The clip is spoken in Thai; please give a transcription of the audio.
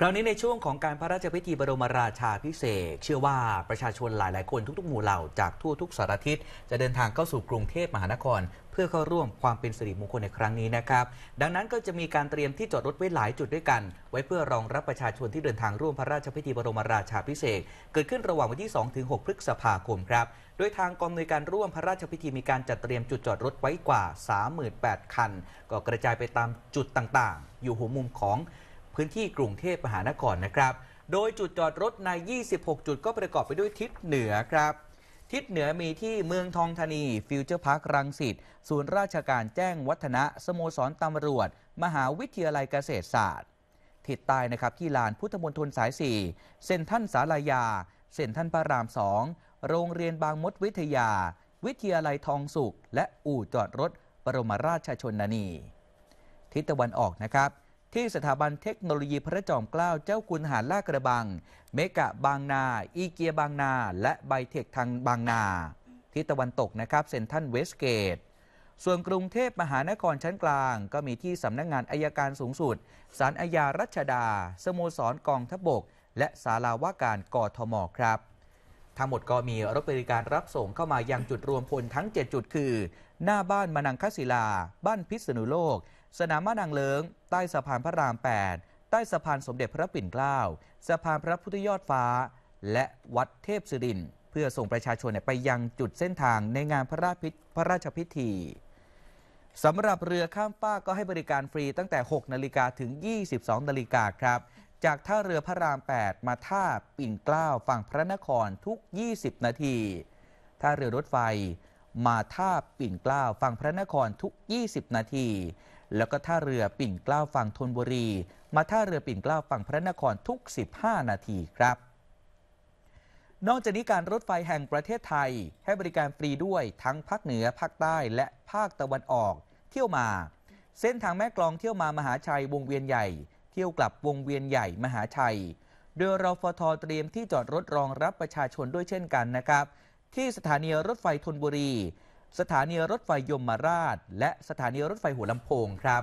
คราวนี้ในช่วงของการพระราชพิธีบรมราชาพิเศษเชื่อว่าประชาชนหลายๆคนทุก ๆ หมู่เหล่าจากทั่วทุกสารทิศจะเดินทางเข้าสู่กรุงเทพมหานคร เพื่อเข้าร่วมความเป็นสิริมงคลในครั้งนี้นะครับดังนั้นก็จะมีการเตรียมที่จอดรถไว้หลายจุดด้วยกัน ไว้เพื่อรองรับประชาชนที่เดินทางร่วมพระราชพิธีบรมราชาพิเศษเกิดขึ้นระหว่างวันที่2-6พฤษภาคมครับโดยทางกองอำนวยการร่วมพระราชพิธี มีการจัดเตรียมจุดจอดรถไว้กว่า 38,000คัน ก็กระจายไปตามจุดต่างๆ อยู่หัวมุมของพื้นที่กรุงเทพมหานครนะครับ โดยจุดจอดรถใน 26 จุดก็ประกอบไปด้วยทิศเหนือครับ ทิศเหนือมีที่เมืองทองธานีฟิวเจอร์พาร์ครังสิตศูนย์ราชการแจ้งวัฒนะสโมสรตำรวจ มหาวิทยาลัยเกษตรศาสตร์ทิศใต้นะครับที่ลานพุทธมณฑลสาย 4เซ็นทันสาลายาเซ็นทันพระราม2โรงเรียนบางมดวิทยาวิทยาลัยทองสุข และอู่จอดรถปรมราชชนนีทิศตะวันออกนะครับที่สถาบันเทคโนโลยีพระจอมเกล้าเจ้าคุณหารลากกระบัง เมกะ บางนา อีเกียบางนา และไบเทคทางบางนา ที่ตะวันตก นะครับ เซนทันเวสเกตส่วนกรุงเทพมหานครชั้นกลาง ก็มีที่สำนักงงานอายการสูงสุด ศาลอาญารัชดาสโมสรกองทบก และศาลาว่าการกทมครับ ทั้งหมดก็มีรถบริการรับส่งเข้ามายังจุดรวมพลทั้ง 7 จุด คือ หน้าบ้านมนังคศิลาบ้านพิษณุโลกสนามม้านางเลิงใต้สะพานพระราม 8 ใต้สะพานสมเด็จพระปิ่นเกล้าสะพานพระพุทธยอดฟ้า และวัดเทพศิริน เพื่อส่งประชาชนไปยังจุดเส้นทางในงานพระราชพิพระราชพิธีสำหรับเรือข้ามฟากก็ให้บริการฟรีตั้งแต่ 6นาฬิกาถึง 22นาฬิกาครับ จากท่าเรือพระราม 8 มาท่าปิ่นเกล้าฝั่งพระนครทุก 20 นาทีท่าเรือรถไฟ มาท่าปิ่นเกล้าฝั่งพระนครทุก 20 นาทีแล้วก็ท่าเรือปิ่นเกล้าฝั่งธนบุรี มาท่าเรือปิ่นเกล้าฝั่งพระนครทุก 15 นาทีครับ นอกจากนี้การรถไฟแห่งประเทศไทย ให้บริการฟรีด้วยทั้งภาคเหนือภาคใต้และภาคตะวันออกเที่ยวมา เส้นทางแม่กลองเที่ยวมามหาชัยวงเวียนใหญ่ เที่ยวกลับวงเวียนใหญ่มหาชัย โดยรฟทเตรียมที่จอดรถรองรับประชาชนด้วยเช่นกันนะครับ ที่สถานีรถไฟธนบุรีสถานีรถไฟยมมาราช และสถานีรถไฟหัวลำโพงครับ